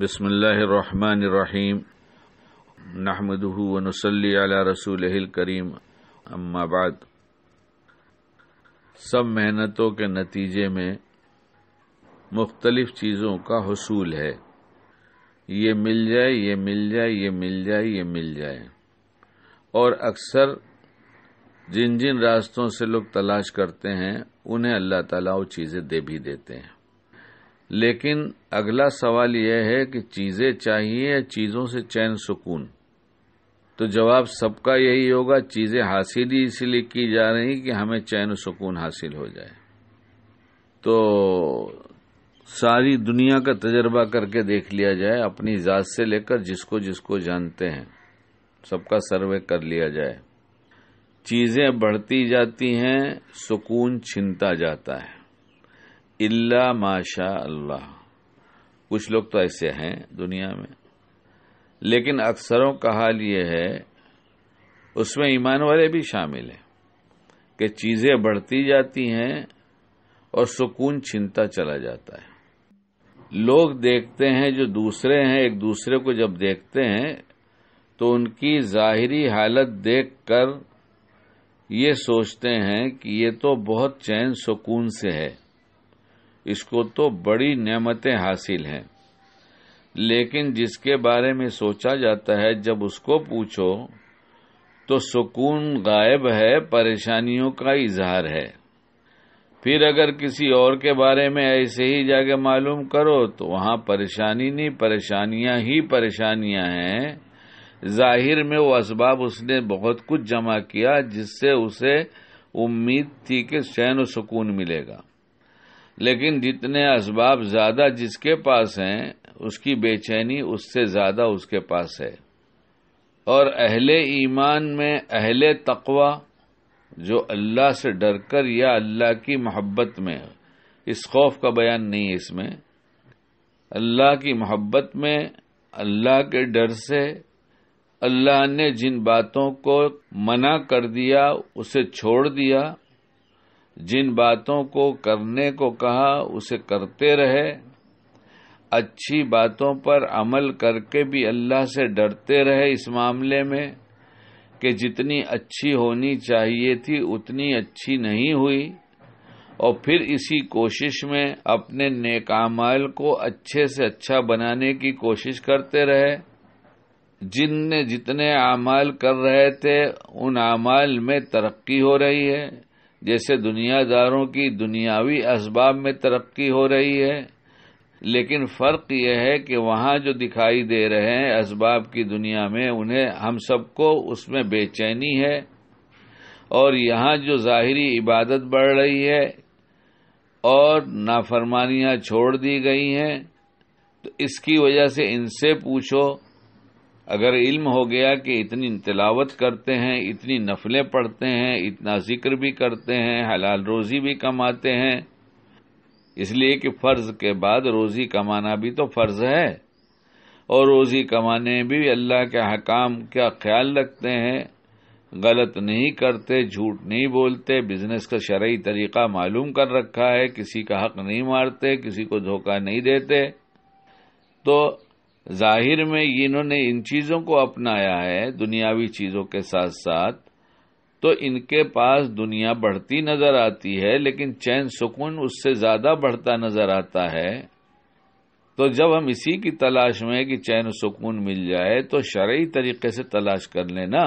बसमीम नहमदूनसली रसूल करीम अम्माबाद सब मेहनतों के नतीजे में मुख्तलिफ चीज़ों का हसूल है ये मिल जाए ये मिल जाए ये मिल जाए ये मिल जाए और अक्सर जिन जिन रास्तों से लोग तलाश करते हैं उन्हें अल्लाह ताला वो चीज़ें दे भी देते हैं लेकिन अगला सवाल यह है कि चीज़ें चाहिए या चीज़ों से चैन सुकून तो जवाब सबका यही होगा चीज़ें हासिल ही इसलिए की जा रही कि हमें चैन सुकून हासिल हो जाए तो सारी दुनिया का तजर्बा करके देख लिया जाए अपनी ज़ात से लेकर जिसको जिसको जानते हैं सबका सर्वे कर लिया जाए चीज़ें बढ़ती जाती हैं सुकून छिनता जाता है इल्ला माशा अल्लाह कुछ लोग तो ऐसे हैं दुनिया में लेकिन अक्सरों का हाल यह है उसमें ईमान वाले भी शामिल हैं कि चीज़ें बढ़ती जाती हैं और सुकून छिनता चला जाता है लोग देखते हैं जो दूसरे हैं एक दूसरे को जब देखते हैं तो उनकी जाहिरी हालत देखकर ये सोचते हैं कि ये तो बहुत चैन सुकून से है इसको तो बड़ी नेमतें हासिल हैं लेकिन जिसके बारे में सोचा जाता है जब उसको पूछो तो सुकून गायब है परेशानियों का इजहार है फिर अगर किसी और के बारे में ऐसे ही जाके मालूम करो तो वहाँ परेशानी नहीं परेशानियां ही परेशानियां हैं जाहिर में वो इसबाब उसने बहुत कुछ जमा किया जिससे उसे उम्मीद थी कि चैन सुकून मिलेगा लेकिन जितने असबाब ज्यादा जिसके पास हैं उसकी बेचैनी उससे ज्यादा उसके पास है और अहले ईमान में अहले तकवा जो अल्लाह से डरकर या अल्लाह की मोहब्बत में इस खौफ का बयान नहीं है इसमें अल्लाह की मोहब्बत में अल्लाह के डर से अल्लाह ने जिन बातों को मना कर दिया उसे छोड़ दिया जिन बातों को करने को कहा उसे करते रहे अच्छी बातों पर अमल करके भी अल्लाह से डरते रहे इस मामले में कि जितनी अच्छी होनी चाहिए थी उतनी अच्छी नहीं हुई और फिर इसी कोशिश में अपने नेकामाल को अच्छे से अच्छा बनाने की कोशिश करते रहे जिनने जितने अमाल कर रहे थे उन अमाल में तरक्की हो रही है जैसे दुनियादारों की दुनियावी इसबाब में तरक्की हो रही है लेकिन फ़र्क यह है कि वहाँ जो दिखाई दे रहे हैं इसबाब की दुनिया में उन्हें हम सबको उसमें बेचैनी है और यहां जो ज़ाहरी इबादत बढ़ रही है और नाफरमानियां छोड़ दी गई हैं तो इसकी वजह से इनसे पूछो अगर इल्म हो गया कि इतनी तिलावत करते हैं इतनी नफलें पढ़ते हैं इतना जिक्र भी करते हैं हलाल रोज़ी भी कमाते हैं इसलिए कि फ़र्ज के बाद रोज़ी कमाना भी तो फ़र्ज है और रोज़ी कमाने भी अल्लाह के हकाम का ख्याल रखते हैं गलत नहीं करते झूठ नहीं बोलते बिजनेस का शरय तरीका मालूम कर रखा है किसी का हक नहीं मारते किसी को धोखा नहीं देते तो जाहिर में इन्होंने इन चीजों को अपनाया है दुनियावी चीजों के साथ साथ तो इनके पास दुनिया बढ़ती नजर आती है लेकिन चैन सुकून उससे ज्यादा बढ़ता नजर आता है तो जब हम इसी की तलाश में कि चैन सुकून मिल जाए तो शरय तरीके से तलाश कर लेना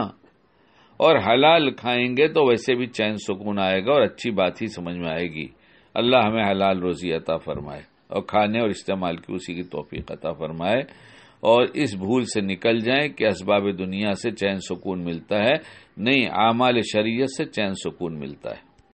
और हलाल खाएंगे तो वैसे भी चैन सुकून आएगा और अच्छी बात ही समझ में आएगी अल्लाह हमें हलाल रोजी अता फरमाए और खाने और इस्तेमाल की उसी की तोफ़ी अता फरमाए और इस भूल से निकल जाए कि इसबाब दुनिया से चैन सुकून मिलता है नहीं आमाल शरीय से चैन सुकून मिलता है